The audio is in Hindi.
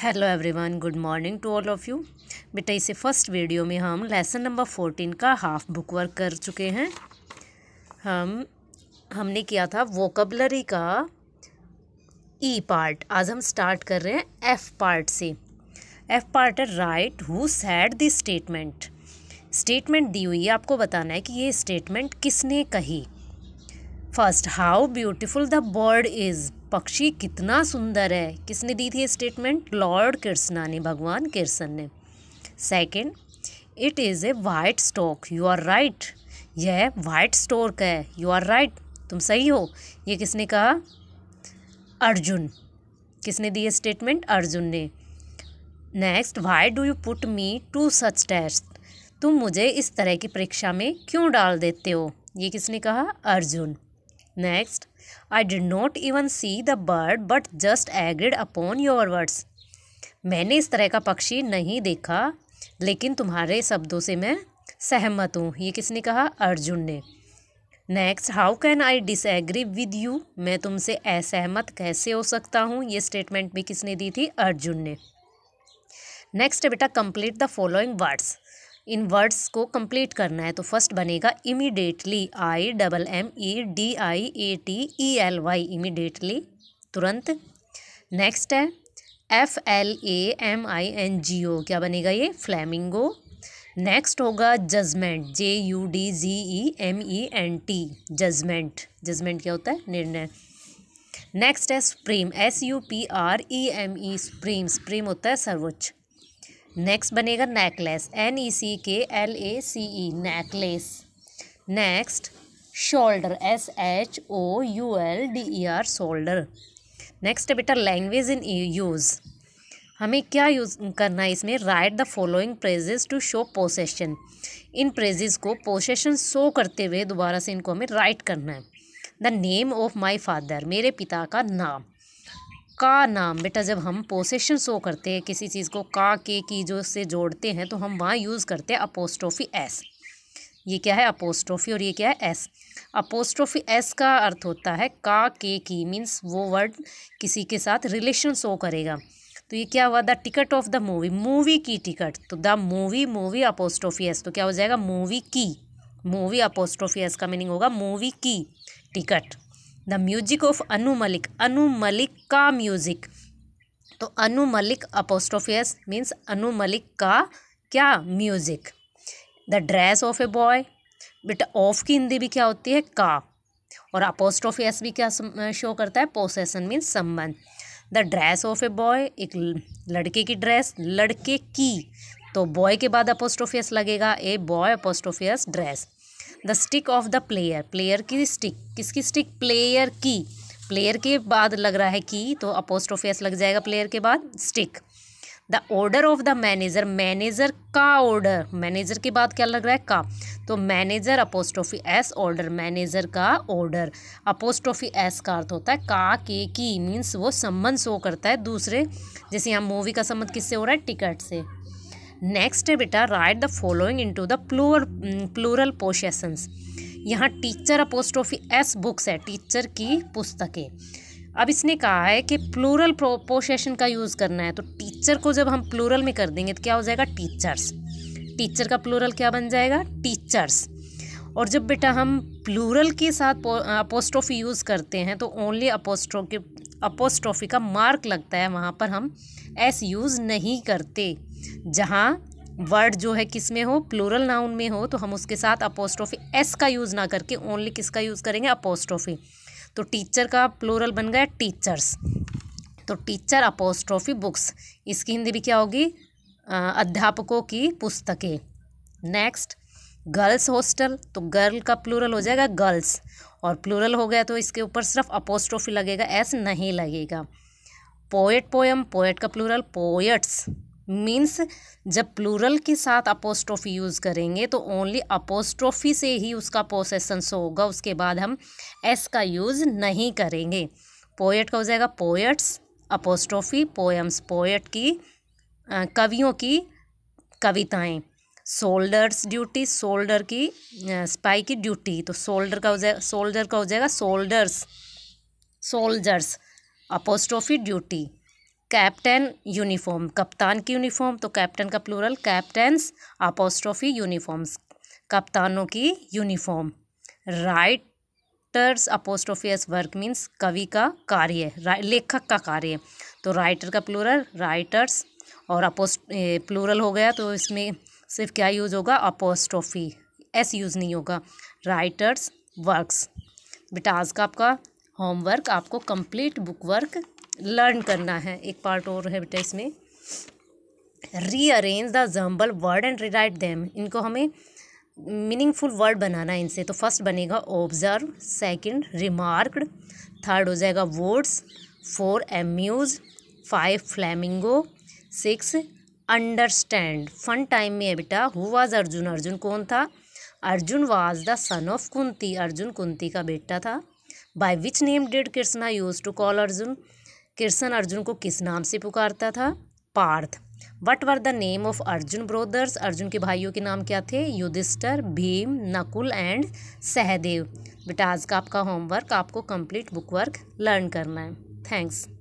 hello everyone good morning to all of you बेटा इसे फर्स्ट वीडियो में हम लेसन नंबर फोर्टीन का हाफ बुक वर्क कर चुके हैं हम हमने किया था वोकबलरी का ई e पार्ट आज हम स्टार्ट कर रहे हैं एफ पार्ट से एफ पार्ट है right who said this statement statement दी हुई है आपको बताना है कि ये स्टेटमेंट किसने कही first how beautiful the bird is पक्षी कितना सुंदर है किसने दी थी स्टेटमेंट लॉर्ड कृष्णा ने भगवान कृष्ण ने second it is a white stork you are right यह वाइट स्टोक है यू आर राइट तुम सही हो ये किसने कहा अर्जुन किसने दी स्टेटमेंट अर्जुन ने next why do you put me to such test तुम मुझे इस तरह की परीक्षा में क्यों डाल देते हो ये किसने कहा Arjun next I did not even see the bird but just agreed upon your words मैंने इस तरह का पक्षी नहीं देखा लेकिन तुम्हारे शब्दों से मैं सहमत हूँ ये किसने कहा अर्जुन ने next how can I disagree with you मैं तुमसे असहमत कैसे हो सकता हूँ ये स्टेटमेंट भी किसने दी थी अर्जुन ने नेक्स्ट बेटा कंप्लीट द फॉलोइंग वर्ड्स इन वर्ड्स को कंप्लीट करना है तो फर्स्ट बनेगा immediately I double M E D I A T E L Y immediately तुरंत नेक्स्ट है F L A M I N G O क्या बनेगा ये फ्लैमिंगो नेक्स्ट होगा judgement J U D G E M E N T judgement judgement क्या होता है निर्णय नेक्स्ट है supreme S U P R E M E supreme supreme होता है सर्वोच्च नेक्स्ट बनेगा necklace N E C K L A C E necklace next shoulder S H O U L D E R shoulder next बेटा लैंग्वेज इन यूज़ हमें क्या यूज़ करना है इसमें write the following phrases to show possession इन प्रेजेस को पोसेशन शो करते हुए दोबारा से इनको हमें राइट करना है the name of my father मेरे पिता का नाम का नाम बेटा जब हम पोसेशन शो करते हैं किसी चीज़ को का के की जो से जोड़ते हैं तो हम वहाँ यूज़ करते हैं अपोस्ट्रोफी एस ये क्या है अपोस्ट्रोफी और ये क्या है एस अपोस्ट्रोफी एस का अर्थ होता है का के की मीन्स वो वर्ड किसी के साथ रिलेशन शो करेगा तो ये क्या हुआ the ticket of the movie movie की टिकट तो the movie movie apostrophe S तो क्या हो जाएगा मूवी की मूवी अपोस्ट्रोफी एस का मीनिंग होगा मूवी की ticket the music of Anu Malik Anu Malik का म्यूजिक तो अनु मलिक अपोस्ट्रोफियस मीन्स अनु मलिक का क्या music the dress of a boy बेटा ऑफ की हिंदी भी क्या होती है का और अपोस्ट्रोफियस भी क्या शो करता है पोसेसन मीन्स संबंध the dress of a boy एक लड़के की ड्रेस लड़के की तो बॉय के बाद अपोस्ट्रोफियस लगेगा a boy apostrophe s dress the stick of the player player की स्टिक किसकी स्टिक प्लेयर की प्लेयर के बाद लग रहा है की तो अपोस्ट्रोफेस लग जाएगा प्लेयर के बाद stick the order of the manager manager का ऑर्डर मैनेजर के बाद क्या लग रहा है का तो manager apostrophe s order manager का ऑर्डर अपोस्ट्रोफी एस का अर्थ होता है का के की मीन्स वो संबंध शो करता है दूसरे जैसे यहाँ मूवी का संबंध किससे हो रहा है टिकट से नेक्स्ट mm, है बेटा write the following to the plur plural possessions यहाँ टीचर अपोस्ट्रोफी एस बुक्स है टीचर की पुस्तकें अब इसने कहा है कि प्लूरल पोशेसन का यूज़ करना है तो टीचर को जब हम प्लूरल में कर देंगे तो क्या हो जाएगा टीचर्स टीचर का प्लूरल क्या बन जाएगा टीचर्स और जब बेटा हम प्लूरल के साथ अपोस्ट्रोफी यूज़ करते हैं तो ओनली अपोस्ट्रो अपोस्ट्रोफी का मार्क लगता है वहाँ पर हम एस यूज़ नहीं करते जहाँ वर्ड जो है किस में हो प्लूरल नाउन में हो तो हम उसके साथ अपोस्ट्रोफी एस का यूज़ ना करके ओनली किसका यूज़ करेंगे अपोस्ट्रोफी तो टीचर का प्लूरल बन गया टीचर्स तो टीचर अपोस्ट्रोफी बुक्स इसकी हिंदी भी क्या होगी अध्यापकों की पुस्तकें नेक्स्ट गर्ल्स हॉस्टल तो गर्ल का प्लूरल हो जाएगा गर्ल्स और प्लूरल हो गया तो इसके ऊपर सिर्फ अपोस्ट्रोफी लगेगा एस नहीं लगेगा पोएट पोएम पोएट का प्लूरल पोएट्स मीन्स जब प्लूरल के साथ अपोस्ट्रोफी यूज़ करेंगे तो ओनली अपोस्ट्रोफी से ही उसका पोसेसन सो होगा उसके बाद हम एस का यूज़ नहीं करेंगे पोएट का हो जाएगा पोएट्स अपोस्ट्रोफी पोएम्स पोएट की कवियों की कविताएं सोल्डर्स ड्यूटी सोल्डर की स्पाई की ड्यूटी तो सोल्डर का हो जाएगा सोल्डर का हो जाएगा soldiers soldiers apostrophe duty captain uniform कप्तान की यूनिफॉर्म तो कैप्टन का प्लूरल कैप्टन्स अपोस्ट्रोफी यूनिफॉर्म्स कप्तानों की uniform write writers apostrophe s work means कवि का कार्य लेखक का कार्य तो राइटर का प्लूरल राइटर्स और अपोस्ट प्लूरल हो गया तो इसमें सिर्फ क्या यूज़ होगा अपोस्ट्रोफी एस यूज़ नहीं होगा राइटर्स वर्क्स बेटा आज का आपका होमवर्क आपको कंप्लीट बुक वर्क लर्न करना है एक पार्ट और है बेटा इसमें rearrange the jumble word and rewrite them इनको हमें मीनिंगफुल वर्ड बनाना है इनसे तो फर्स्ट बनेगा ऑब्जर्व सेकंड रिमार्कड थर्ड हो जाएगा words four amuse five flamingo six understand fun time में है बेटा हु वाज अर्जुन अर्जुन कौन था Arjun was the son of Kunti Arjun Kunti का बेटा था by which name did Krishna use to call Arjun Krishna Arjun को किस नाम से पुकारता था Partha what were the name of Arjun brothers Arjun के भाइयों के नाम क्या थे युधिष्ठर भीम नकुल एंड सहदेव बेटा आज का आपका होमवर्क आपको कंप्लीट बुक वर्क लर्न करना है थैंक्स